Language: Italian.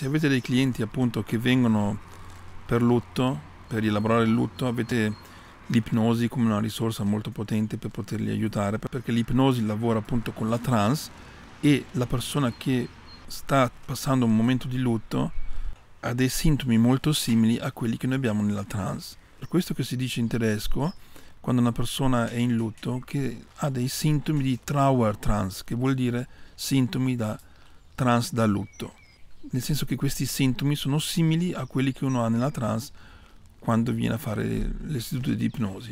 se avete dei clienti appunto che vengono per lutto, per rielaborare il lutto, avete l'ipnosi come una risorsa molto potente per poterli aiutare, perché l'ipnosi lavora appunto con la trans e la persona che sta passando un momento di lutto ha dei sintomi molto simili a quelli che noi abbiamo nella trans. Per questo che si dice in tedesco, quando una persona è in lutto, che ha dei sintomi di Trauer trans, che vuol dire sintomi da trans da lutto nel senso che questi sintomi sono simili a quelli che uno ha nella trance quando viene a fare l'istituto di ipnosi.